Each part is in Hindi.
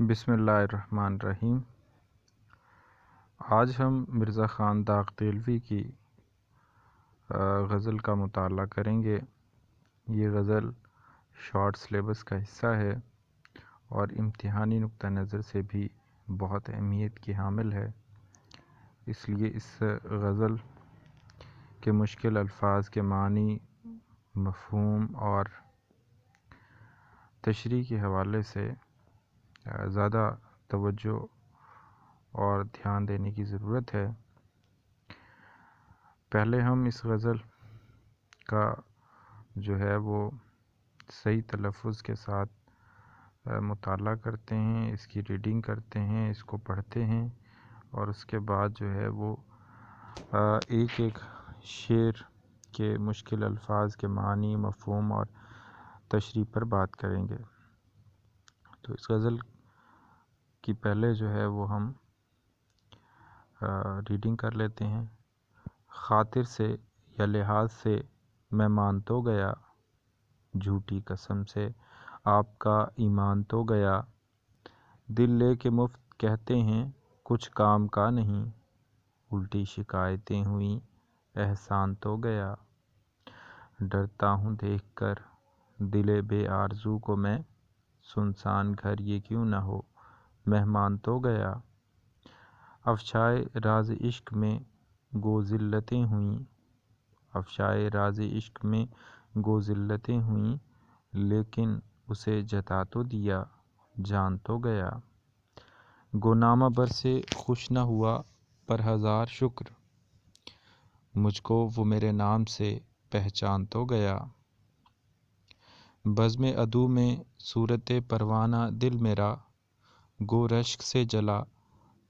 रहीम आज हम मिर्ज़ा ख़ान दाग तेलवी की गज़ल का मताल करेंगे ये गज़ल शॉर्ट सलेबस का हिस्सा है और इम्तहानी नुक़ नज़र से भी बहुत अहमियत की हामिल है इसलिए इस गज़ल के मुश्किल अल्फाज के मानी मफहम और तशरी के हवाले से ज़्यादा तवज्जो और ध्यान देने की ज़रूरत है पहले हम इस गज़ल का जो है वो सही तलफ़ के साथ मताल करते हैं इसकी रीडिंग करते हैं इसको पढ़ते हैं और उसके बाद जो है वो एक एक शेर के मुश्किल अल्फाज के मानी मफहम और तशरी पर बात करेंगे तो इस गज़ल कि पहले जो है वो हम रीडिंग कर लेते हैं खातिर से या लिहाज से मैं मान तो गया झूठी कसम से आपका ईमान तो गया दिल ले के मुफ्त कहते हैं कुछ काम का नहीं उल्टी शिकायतें हुई एहसान तो गया डरता हूँ देखकर दिले बे आरजू को मैं सुनसान घर ये क्यों ना हो मेहमान तो गया अफ़शाए राज इश्क में गो ज़िल्लतें हुईं अफ़शाए राज इश्क में गो ज़िल्लतें हुईं लेकिन उसे जता तो दिया जान तो गया गोनामा बर से खुश न हुआ पर हज़ार शुक्र मुझको वो मेरे नाम से पहचान तो गया बज़म अदू में सूरत परवाना दिल मेरा गो रश्क से जला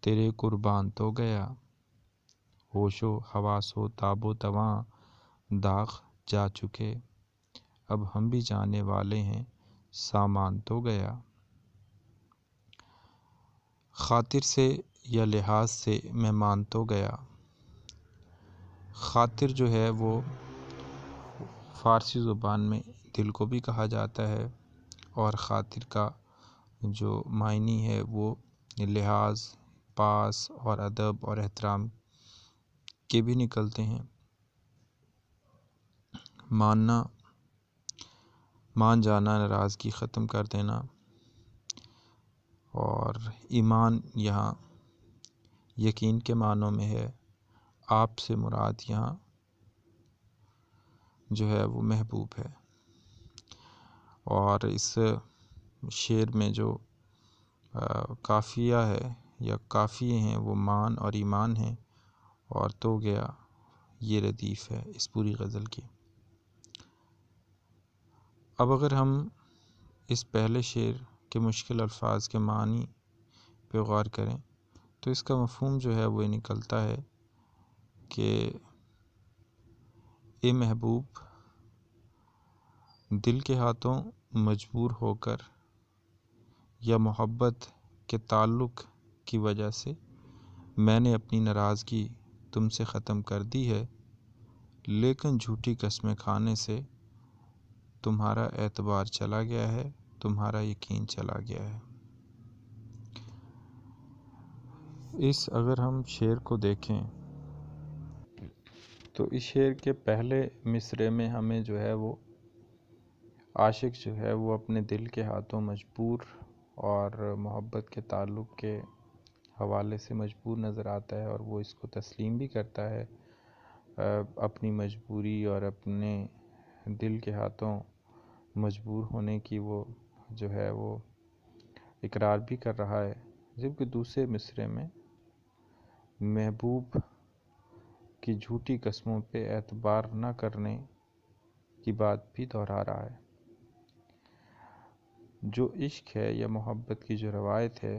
तेरे कुर्बान तो गया होशो हवासो ताबो तवा दाख जा चुके अब हम भी जाने वाले हैं सामान तो गया खातिर से या लिहाज से मेहमान तो गया खातिर जो है वो फ़ारसी ज़ुबान में दिल को भी कहा जाता है और ख़ातिर का जो मायनी है वो लिहाज़ पास और अदब और एहतराम के भी निकलते हैं मानना मान जाना नाराज़गी ख़त्म कर देना और ईमान यहाँ यकीन के मानों में है आप से मुराद यहाँ जो है वो महबूब है और इस शेर में जो काफ़िया है या काफ़ी हैं वो मान और ईमान हैं और तो गया ये रदीफ़ है इस पूरी गज़ल की अब अगर हम इस पहले शेर के मुश्किल अल्फाज के मानी पे गौर करें तो इसका मफहम जो है वो ये निकलता है कि ए महबूब दिल के हाथों मजबूर होकर या मोहब्बत के ताल्लुक़ की वजह से मैंने अपनी नाराज़गी तुमसे ख़त्म कर दी है लेकिन झूठी कस्में खाने से तुम्हारा एतबार चला गया है तुम्हारा यकीन चला गया है इस अगर हम शेर को देखें तो इस शेर के पहले मिसरे में हमें जो है वो आशिक जो है वो अपने दिल के हाथों मजबूर और मोहब्बत के ताल्लुक़ के हवाले से मजबूर नज़र आता है और वो इसको तस्लीम भी करता है अपनी मजबूरी और अपने दिल के हाथों मजबूर होने की वो जो है वो इकरार भी कर रहा है जबकि दूसरे मिसरे में महबूब की झूठी कस्मों पे एतबार न करने की बात भी दोहरा रहा है जो इश्क है या मोहब्बत की जो रवायत है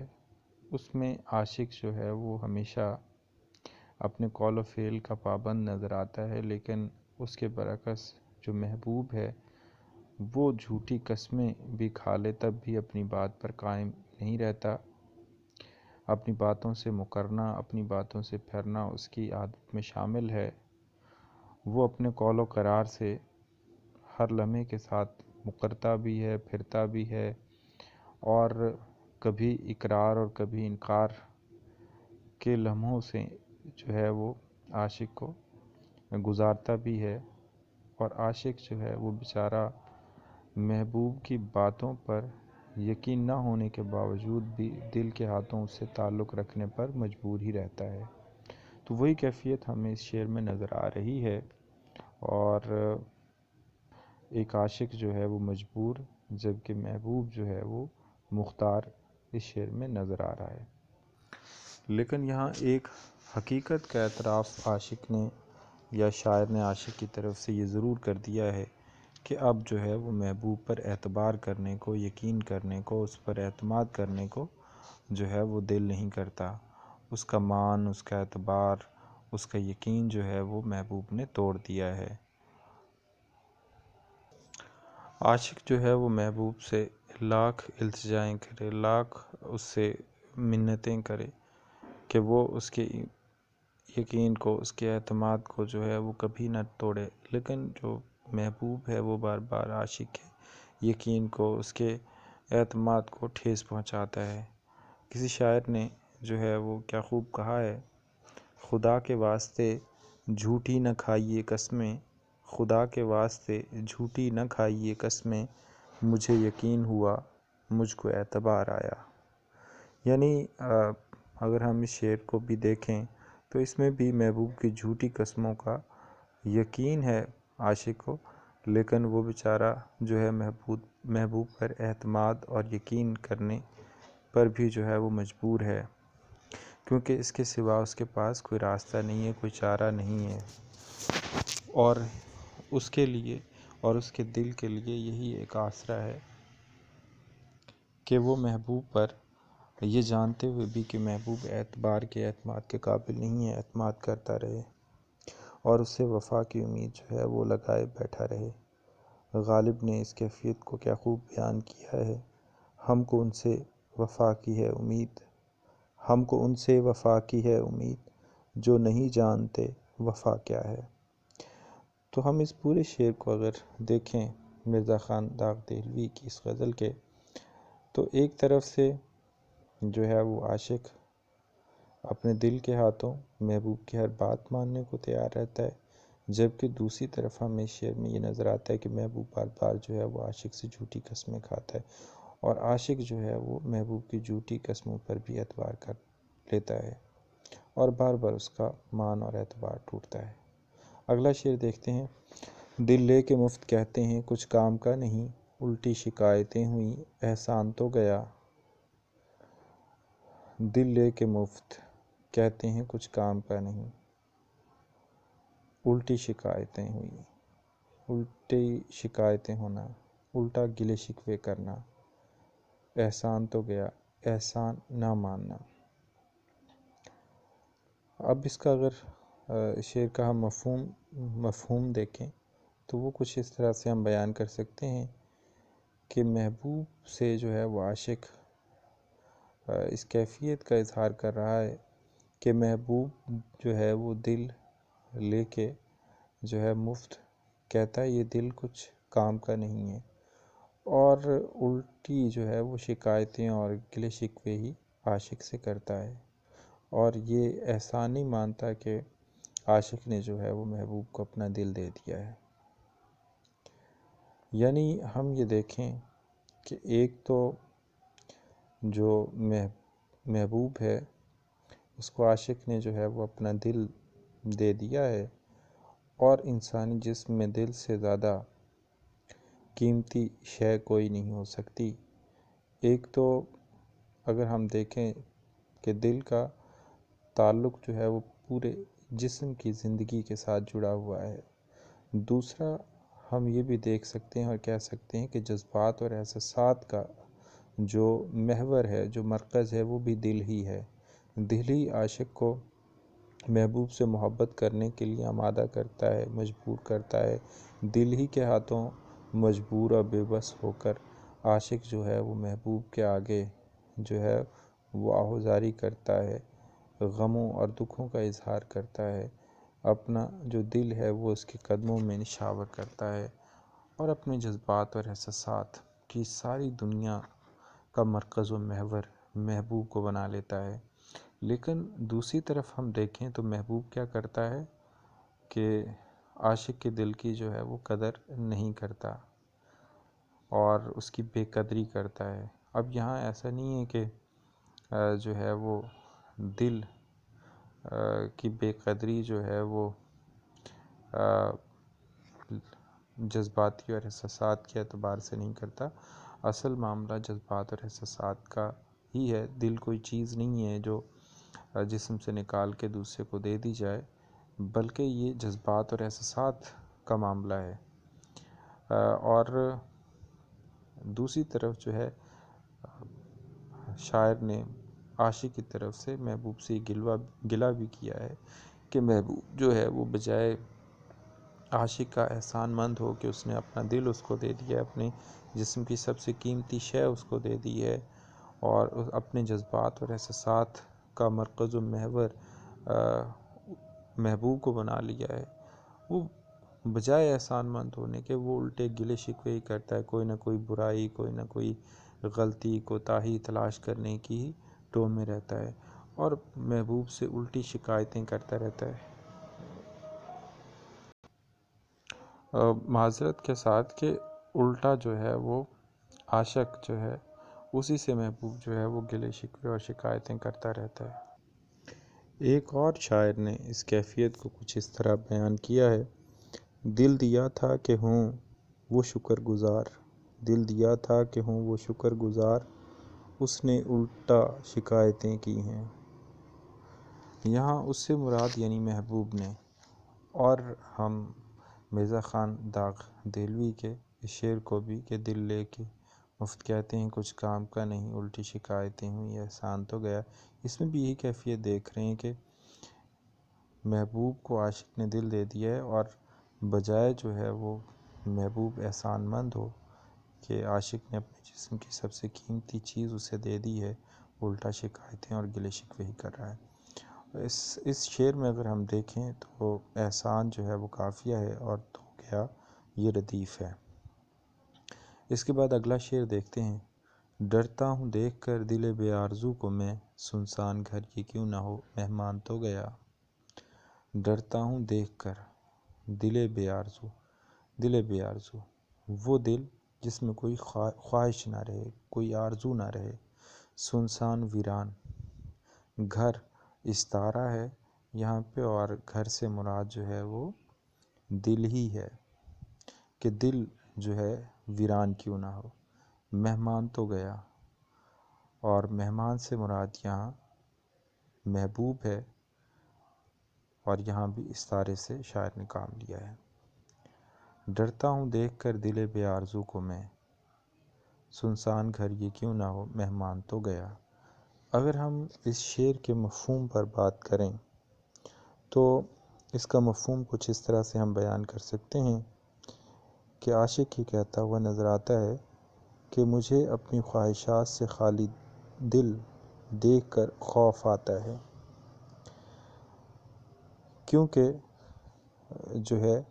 उसमें आशिक जो है वो हमेशा अपने कॉल और फेल का पाबंद नज़र आता है लेकिन उसके बरक्स जो महबूब है वो झूठी कस्में भी खा ले तब भी अपनी बात पर कायम नहीं रहता अपनी बातों से मुकरना अपनी बातों से फिरना उसकी आदत में शामिल है वो अपने कॉलो करार से हर लम्हे के साथ मुकरता भी है फिरता भी है और कभी इकरार और कभी इनकार के लम्हों से जो है वो आशिक को गुजारता भी है और आशिक जो है वो बेचारा महबूब की बातों पर यकीन ना होने के बावजूद भी दिल के हाथों उससे ताल्लुक़ रखने पर मजबूर ही रहता है तो वही कैफियत हमें इस शेर में नज़र आ रही है और एक आशिक जो है वो मजबूर जबकि महबूब जो है वो मुख्तार इस शेर में नज़र आ रहा है लेकिन यहाँ एक हकीकत का एतराफ़ आशिक ने या शायर ने आशिक की तरफ से ये ज़रूर कर दिया है कि अब जो है वो महबूब पर एतबार करने को यकीन करने को उस पर अतमाद करने को जो है वो दिल नहीं करता उसका मान उसका एतबार उसका यकीन जो है वो महबूब ने तोड़ दिया है आशिक़ जो है वो महबूब से लाख अल्तजाएँ करे लाख उससे मिन्नतें करे कि वो उसके यकीन को उसके अतमाद को जो है वो कभी ना तोड़े लेकिन जो महबूब है वो बार बार आशिक़ के यकीन को उसके अतमाद को ठेस पहुंचाता है किसी शायर ने जो है वो क्या खूब कहा है खुदा के वास्ते झूठी न खाइए कस्में खुदा के वास्ते झूठी न खाइए कस्में मुझे यकीन हुआ मुझको एतबार आया यानी अगर हम इस शेर को भी देखें तो इसमें भी महबूब की झूठी कस्मों का यकीन है आशिक को लेकिन वो बेचारा जो है महबूब महबूब पर अहतमाद और यकीन करने पर भी जो है वो मजबूर है क्योंकि इसके सिवा उसके पास कोई रास्ता नहीं है कोई चारा नहीं है और उसके लिए और उसके दिल के लिए यही एक आसरा है कि वो महबूब पर ये जानते हुए भी कि महबूब एतबार के अतमाद के काबिल नहीं है अतमाद करता रहे और उससे वफा की उम्मीद जो है वो लगाए बैठा रहे गालिब ने इस कैफियत को क्या खूब बयान किया है हमको उनसे वफा की है उम्मीद हमको उनसे वफा की है उम्मीद जो नहीं जानते वफा क्या है तो हम इस पूरे शेर को अगर देखें मिर्ज़ा ख़ान दाग दहलवी की इस गज़ल के तो एक तरफ से जो है वो आशिक अपने दिल के हाथों महबूब की हर बात मानने को तैयार रहता है जबकि दूसरी तरफ हमें शेर में ये नज़र आता है कि महबूब बार बार जो है वो आशिक से झूठी कस्में खाता है और आशिक जो है वो महबूब की झूठी कस्मों पर भी एतबार कर लेता है और बार बार उसका मान और एतबार टूटता है अगला शेर देखते हैं दिल ले के मुफ्त कहते हैं कुछ काम का नहीं उल्टी शिकायतें हुई एहसान तो गया दिल ले के मुफ्त कहते हैं कुछ काम का नहीं उल्टी शिकायतें हुई उल्टी शिकायतें होना उल्टा गिले शिकवे करना एहसान तो गया एहसान ना मानना अब इसका अगर शेर का हम मफहम मफहूम देखें तो वो कुछ इस तरह से हम बयान कर सकते हैं कि महबूब से जो है वो आशिक इस कैफियत का इजहार कर रहा है कि महबूब जो है वो दिल लेके जो है मुफ्त कहता है ये दिल कुछ काम का नहीं है और उल्टी जो है वो शिकायतें और गिले शिकवे ही आशिक से करता है और ये एहसान ही मानता कि आशिक ने जो है वो महबूब को अपना दिल दे दिया है यानी हम ये देखें कि एक तो जो मह महबूब है उसको आशिक ने जो है वो अपना दिल दे दिया है और इंसानी जिसम में दिल से ज़्यादा कीमती शय कोई नहीं हो सकती एक तो अगर हम देखें कि दिल का ताल्लुक़ जो है वो पूरे जिसम की ज़िंदगी के साथ जुड़ा हुआ है दूसरा हम ये भी देख सकते हैं और कह सकते हैं कि जज्बात और एहसास का जो महवर है जो मरकज़ है वो भी दिल ही है दिल ही आशिक को महबूब से मोहब्बत करने के लिए आमादा करता है मजबूर करता है दिल ही के हाथों मजबूर और बेबस होकर आशिक जो है वो महबूब के आगे जो है वो आहोजारी करता है गमों और दुखों का इजहार करता है अपना जो दिल है वो उसके कदमों में निशावर करता है और अपने जज्बात और एहसास की सारी दुनिया का मरकज़ व महवर महबूब को बना लेता है लेकिन दूसरी तरफ हम देखें तो महबूब क्या करता है कि आशिक के दिल की जो है वो कदर नहीं करता और उसकी बेकदरी करता है अब यहाँ ऐसा नहीं है कि जो है वो दिल की बेक़दरी जो है वो जज्बाती और एहसास के अतबार से नहीं करता असल मामला जज्बात और एहसास का ही है दिल कोई चीज़ नहीं है जो जिसम से निकाल के दूसरे को दे दी जाए बल्कि ये जज्बात और एहसास का मामला है और दूसरी तरफ जो है शायर ने आशी की तरफ से महबूब से गिलवा गिला भी किया है कि महबूब जो है वो बजाय आशिक का एहसान मंद हो कि उसने अपना दिल उसको दे दिया अपने जिसम की सबसे कीमती शय उसको दे दी है और अपने जज्बात और एहसास का मरकज़ महवर महबूब को बना लिया है वो बजाय मंद होने के वो उल्टे गिले शिकवे ही करता है कोई ना कोई बुराई कोई ना कोई गलती कोताही तलाश करने की टो में रहता है और महबूब से उल्टी शिकायतें करता रहता है माजरत के साथ के उल्टा जो है वो आशक जो है उसी से महबूब जो है वो गिले शिकवे और शिकायतें करता रहता है एक और शायर ने इस कैफियत को कुछ इस तरह बयान किया है दिल दिया था कि हूँ वो शुक्रगुजार दिल दिया था कि हूँ वो शुक्रगुजार उसने उल्टा शिकायतें की हैं यहाँ उससे मुराद यानी महबूब ने और हम मिर्ज़ा ख़ान दाग दिलवी के इस शेर को भी के दिल ले के मुफ्त कहते हैं कुछ काम का नहीं उल्टी शिकायतें हुई एहसान तो गया इसमें भी यही कैफियत देख रहे हैं कि महबूब को आशिक ने दिल दे दिया है और बजाय जो है वो महबूब एहसानमंद हो के आशिक़ ने अपने जिसम की सबसे कीमती चीज़ उसे दे दी है उल्टा शिकायतें और गिले शिक वही कर रहा है इस इस शेर में अगर हम देखें तो एहसान जो है वो काफ़िया है और तो क्या ये रदीफ़ है इसके बाद अगला शेर देखते हैं डरता हूँ देख कर दिल बे आरजू को मैं सुनसान घर ये क्यों ना हो मेहमान तो गया डरता हूँ देख कर दिल बे आरजू दिल बे आरजू वो दिल जिसमें कोई ख्वाहिश ना रहे कोई आरजू ना रहे सुनसान वीरान घर इस तारा है यहाँ पे और घर से मुराद जो है वो दिल ही है कि दिल जो है वीरान क्यों ना हो मेहमान तो गया और मेहमान से मुराद यहाँ महबूब है और यहाँ भी इस तारे से शायर ने काम लिया है डरता हूँ देख कर बे बेआरजू को मैं सुनसान घर ये क्यों ना हो मेहमान तो गया अगर हम इस शेर के मफहम पर बात करें तो इसका मफहम कुछ इस तरह से हम बयान कर सकते हैं कि आशिक ही कहता हुआ नज़र आता है कि मुझे अपनी ख्वाहिशात से खाली दिल देख कर खौफ आता है क्योंकि जो है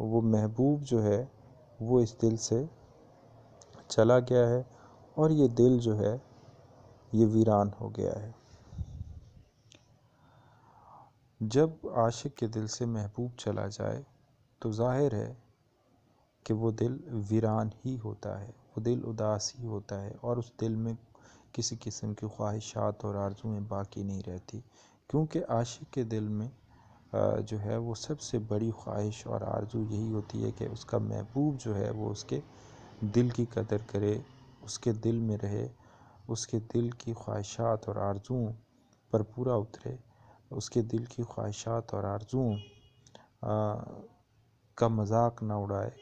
वो महबूब जो है वो इस दिल से चला गया है और ये दिल जो है ये वीरान हो गया है जब आशिक के दिल से महबूब चला जाए तो जाहिर है कि वो दिल वीरान ही होता है वो दिल उदास ही होता है और उस दिल में किसी किस्म की ख्वाहिशात और आर्जुएँ बाकी नहीं रहती क्योंकि आशिक के दिल में जो है वो सबसे बड़ी ख्वाहिश और आरजू यही होती है कि उसका महबूब जो है वो उसके दिल की कदर करे उसके दिल में रहे उसके दिल की ख्वाहिशात और आरजू पर पूरा उतरे उसके दिल की ख्वाहिशात और आरजू का मजाक ना उड़ाए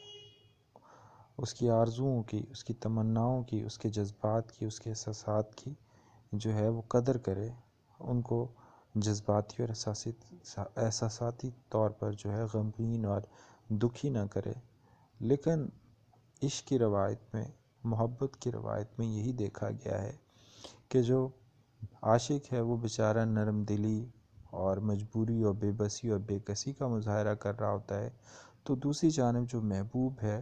उसकी आरजुओं की उसकी तमन्नाओं की उसके जज्बात की उसके एहसास की जो है वो कदर करे उनको जज्बाती और एहसासाती तौर पर जो है गमगीन और दुखी ना करे लेकिन इश्क की रवायत में मोहब्बत की रवायत में यही देखा गया है कि जो आशिक है वो बेचारा नरम दिली और मजबूरी और बेबसी और बेकसी का मुजाहरा कर रहा होता है तो दूसरी जानब जो महबूब है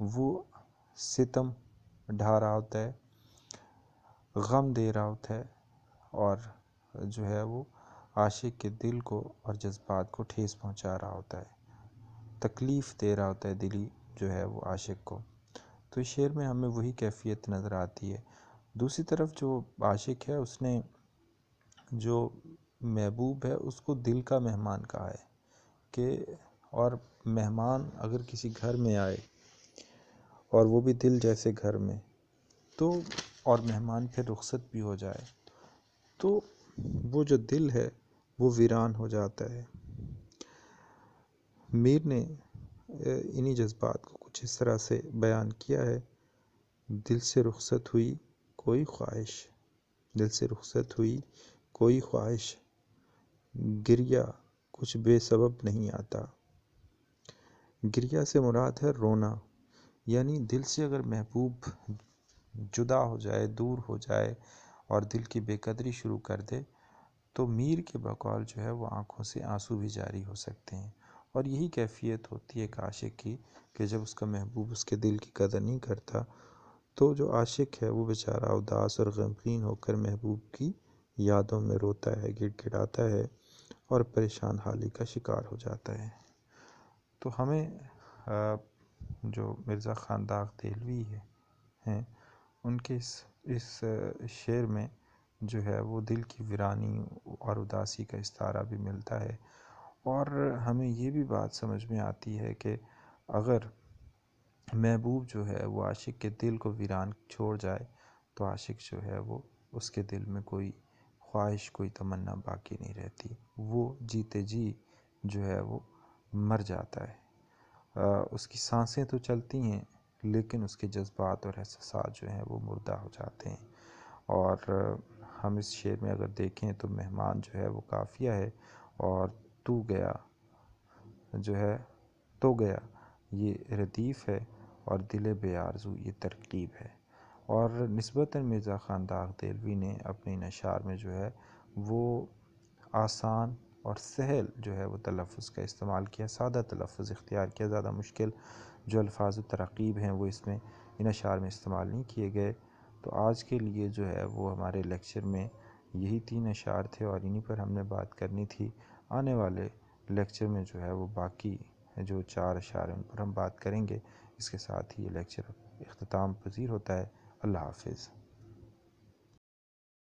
वो सितम ढा रहा होता है गम दे रहा होता है और जो है वो आशिक़ के दिल को और जज्बात को ठेस पहुंचा रहा होता है तकलीफ़ दे रहा होता है दिली जो है वो आशिक़ को तो इस शेर में हमें वही कैफियत नज़र आती है दूसरी तरफ जो आशिक़ है उसने जो महबूब है उसको दिल का मेहमान कहा है कि और मेहमान अगर किसी घर में आए और वो भी दिल जैसे घर में तो और मेहमान फिर रुखसत भी हो जाए तो वो जो दिल है वो वीरान हो जाता है मीर ने इन्हीं जज्बात को कुछ इस तरह से बयान किया है दिल से रुखसत हुई कोई ख्वाहिश दिल से रुखसत हुई कोई ख्वाहिश गिरिया कुछ बेसबब नहीं आता गिरिया से मुराद है रोना यानी दिल से अगर महबूब जुदा हो जाए दूर हो जाए और दिल की बेकदरी शुरू कर दे तो मीर के बकौल जो है वो आँखों से आंसू भी जारी हो सकते हैं और यही कैफियत होती है एक आशिक की कि जब उसका महबूब उसके दिल की कदर नहीं करता तो जो आशिक है वो बेचारा उदास और गमगीन होकर महबूब की यादों में रोता है गिड़गिड़ाता है और परेशान हाली का शिकार हो जाता है तो हमें जो मिर्ज़ा ख़ानदाग दहलवी देलवी है हैं उनके इस इस शेर में जो है वो दिल की वीरानी और उदासी का इस्तारा भी मिलता है और हमें ये भी बात समझ में आती है कि अगर महबूब जो है वो आशिक के दिल को वीरान छोड़ जाए तो आशिक जो है वो उसके दिल में कोई ख्वाहिश कोई तमन्ना बाकी नहीं रहती वो जीते जी जो है वो मर जाता है आ, उसकी सांसें तो चलती हैं लेकिन उसके जज्बात और एहसास जो हैं वो मुर्दा हो जाते हैं और हम इस शेर में अगर देखें तो मेहमान जो है वो काफ़िया है और तू गया जो है तो गया ये रदीफ़ है और दिल बेआरजू ये तरकीब है और नस्बता मिर्ज़ा ख़ान दाग ने अपने नशार में जो है वो आसान और सहल जो है वो तलफ़ का इस्तेमाल किया सादा तलफ़ इख्तियार किया ज़्यादा मुश्किल जो अल्फाज तरकीब हैं वो इसमें इन अशार में इस्तेमाल नहीं किए गए तो आज के लिए जो है वो हमारे लेक्चर में यही तीन अशार थे और इन्हीं पर हमने बात करनी थी आने वाले लेक्चर में जो है वो बाकी जो चार अशार हैं उन पर हम बात करेंगे इसके साथ ही ये लेक्चर अख्ताम पजीर होता है अल्लाह हाफिज़